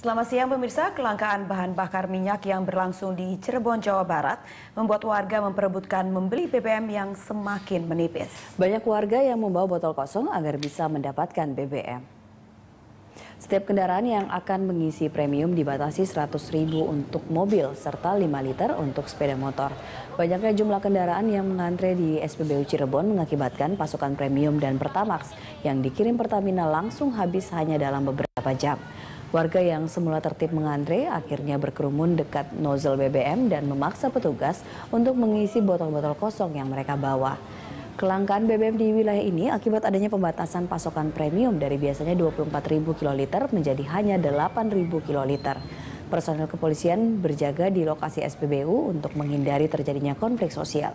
Selamat siang pemirsa, kelangkaan bahan bakar minyak yang berlangsung di Cirebon, Jawa Barat membuat warga memperebutkan membeli BBM yang semakin menipis. Banyak warga yang membawa botol kosong agar bisa mendapatkan BBM. Setiap kendaraan yang akan mengisi premium dibatasi 100 ribu untuk mobil serta 5 liter untuk sepeda motor. Banyaknya jumlah kendaraan yang mengantre di SPBU Cirebon mengakibatkan pasokan premium dan Pertamax yang dikirim Pertamina langsung habis hanya dalam beberapa jam. Warga yang semula tertib mengantre akhirnya berkerumun dekat nozzle BBM dan memaksa petugas untuk mengisi botol-botol kosong yang mereka bawa. Kelangkaan BBM di wilayah ini akibat adanya pembatasan pasokan premium dari biasanya 24.000 kiloliter menjadi hanya 8.000 kiloliter. Personel kepolisian berjaga di lokasi SPBU untuk menghindari terjadinya konflik sosial.